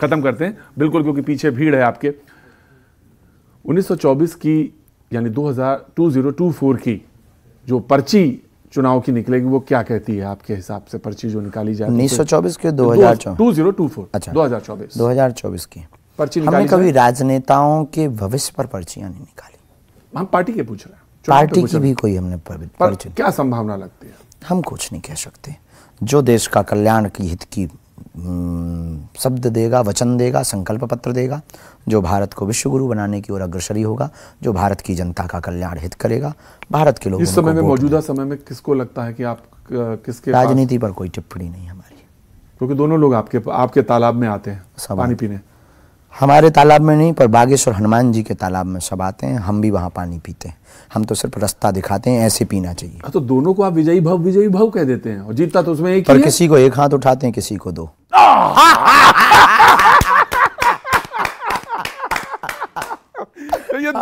खत्म करते हैं बिल्कुल क्योंकि पीछे भीड़ है आपके 1924 की यानी 2000 2024 की जो पर्ची चुनाव की निकलेगी वो क्या कहती है आपके हिसाब से पर्ची जो निकाली जाए उन्नीस सौ चौबीस के दो हजार टू जीरो टू फोर अच्छा दो हजार चौबीस दो हजार चौबीस की पर्ची हमने कभी राजनेताओं के भविष्य पर पर्चियां नहीं निकाली हम पार्टी के पूछ रहे हैं पार्टी की भी कोई हमने क्या संभावना लगती है हम कुछ नहीं कह सकते जो देश का कल्याण की हित की हम्म, शब्द देगा वचन देगा संकल्प पत्र देगा जो भारत को विश्व गुरु बनाने की ओर अग्रसरी होगा जो भारत की जनता का कल्याण हित करेगा भारत के लोग इस समय में मौजूदा समय में किसको लगता है कि आप किसके राजनीति पर कोई टिप्पणी नहीं हमारी क्योंकि दोनों लोग आपके आपके तालाब में आते हैं पानी पीने हमारे तालाब में नहीं पर बागेश्वर हनुमान जी के तालाब में सब आते हैं हम भी वहाँ पानी पीते हैं हम तो सिर्फ रास्ता दिखाते हैं ऐसे पीना चाहिए हाँ, तो दोनों को आप विजयी भाव विजयी भाव कह देते हैं और जीतता तो उसमें एक पर किसी को एक हाथ उठाते हैं किसी को दो हाँ, हाँ,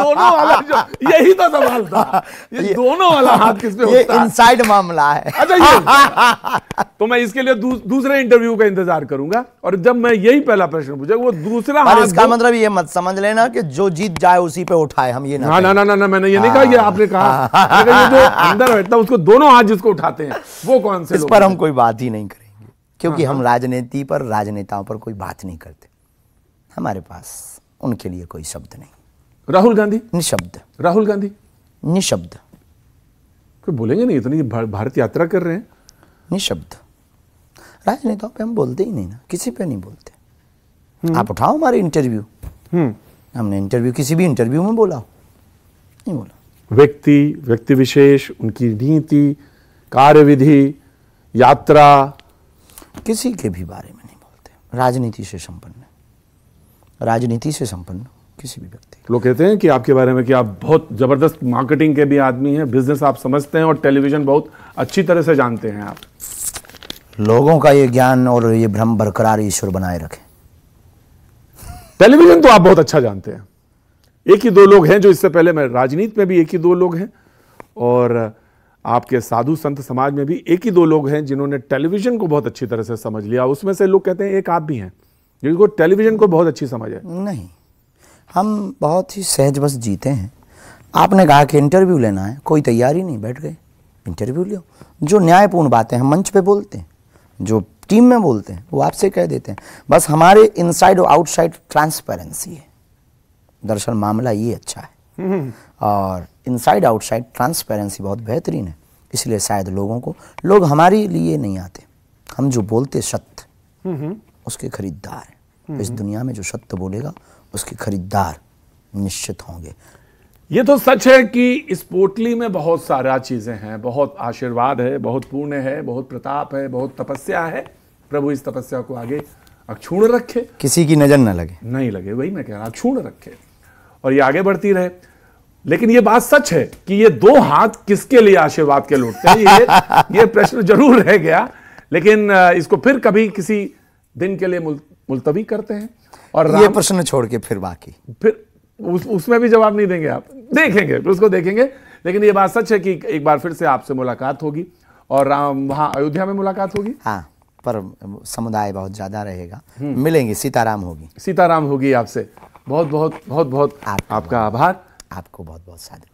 दोनों वाला जो यही तो सवाल था ये, ये दोनों वाला हाँ, हाथ किस पे होता ये इनसाइड मामला है अच्छा ये तो मैं इसके लिए दूस, दूसरे इंटरव्यू का इंतजार करूंगा और जब मैं यही पहला प्रश्न पूछा वो दूसरा हाथ इसका मतलब ये मत समझ लेना कि जो जीत जाए उसी पे उठाए हम ये ना ना ना ना, मैंने ये नहीं कहा ये आपने कहा हाँ। ये जो अंदर बैठता उसको दोनों हाथ जिसको उठाते हैं वो कौन से इस पर हम कोई बात ही नहीं करेंगे क्योंकि हाँ, हम राजनीति पर राजनेताओं पर कोई बात नहीं करते हमारे पास उनके लिए कोई शब्द नहीं राहुल गांधी निशब्द राहुल गांधी निशब्द कोई बोलेंगे नहीं इतनी भारत यात्रा कर रहे हैं निशब्द राजनेताओं पे हम बोलते ही नहीं ना किसी पे नहीं बोलते हम्म। आप उठाओ हमारे इंटरव्यू हम्म। हमने इंटरव्यू किसी भी इंटरव्यू में बोला हो नहीं बोला व्यक्ति व्यक्ति विशेष उनकी नीति कार्यविधि यात्रा किसी के भी बारे में नहीं बोलते राजनीति से संपन्न राजनीति से संपन्न किसी भी व्यक्ति लोग कहते हैं कि आपके बारे में कि आप बहुत ज़बरदस्त मार्केटिंग के भी आदमी हैं बिजनेस आप समझते हैं और टेलीविज़न बहुत अच्छी तरह से जानते हैं आप लोगों का ये ज्ञान और ये भ्रम बरकरार ईश्वर बनाए रखे टेलीविज़न तो आप बहुत अच्छा जानते हैं एक ही दो लोग हैं जो इससे पहले मैं राजनीति में भी एक ही दो लोग हैं और आपके साधु संत समाज में भी एक ही दो लोग हैं जिन्होंने टेलीविज़न को बहुत अच्छी तरह से समझ लिया उसमें से लोग कहते हैं एक आप भी हैं जिनको टेलीविज़न को बहुत अच्छी समझ है नहीं हम बहुत ही सहज बस जीते हैं आपने कहा कि इंटरव्यू लेना है कोई तैयारी नहीं बैठ गए इंटरव्यू लो जो न्यायपूर्ण बातें हम मंच पे बोलते हैं जो टीम में बोलते हैं वो आपसे कह देते हैं बस हमारे इनसाइड और आउटसाइड ट्रांसपेरेंसी है दरअसल मामला ये अच्छा है हम्म। और इनसाइड आउटसाइड ट्रांसपेरेंसी बहुत बेहतरीन है इसलिए शायद लोगों को लोग हमारे लिए नहीं आते हम जो बोलते सत्य हम्म। उसके खरीदार हैं इस हम्म। दुनिया में जो सत्य बोलेगा उसके खरीदार निश्चित होंगे ये तो सच है कि इस पोटली में बहुत सारा चीज़ें हैं बहुत आशीर्वाद है बहुत पुण्य है बहुत प्रताप है बहुत तपस्या है प्रभु इस तपस्या को आगे अक्षुण रखे किसी की नज़र न लगे नहीं लगे वही मैं कह रहा अक्षुण रखे और ये आगे बढ़ती रहे लेकिन ये बात सच है कि ये दो हाथ किसके लिए आशीर्वाद के लौटते हैं ये ये प्रश्न जरूर रह गया लेकिन इसको फिर कभी किसी दिन के लिए मुल, मुलतवी करते हैं और ये प्रश्न छोड़ के फिर बाकी फिर उस, उसमें भी जवाब नहीं देंगे आप देखेंगे फिर उसको देखेंगे लेकिन ये बात सच है कि एक बार फिर से आपसे मुलाकात होगी और राम वहाँ अयोध्या में मुलाकात होगी हाँ पर समुदाय बहुत ज्यादा रहेगा हम्म। मिलेंगे सीताराम होगी सीताराम होगी आपसे बहुत बहुत बहुत बहुत आपका आभार आपको बहुत बहुत साधु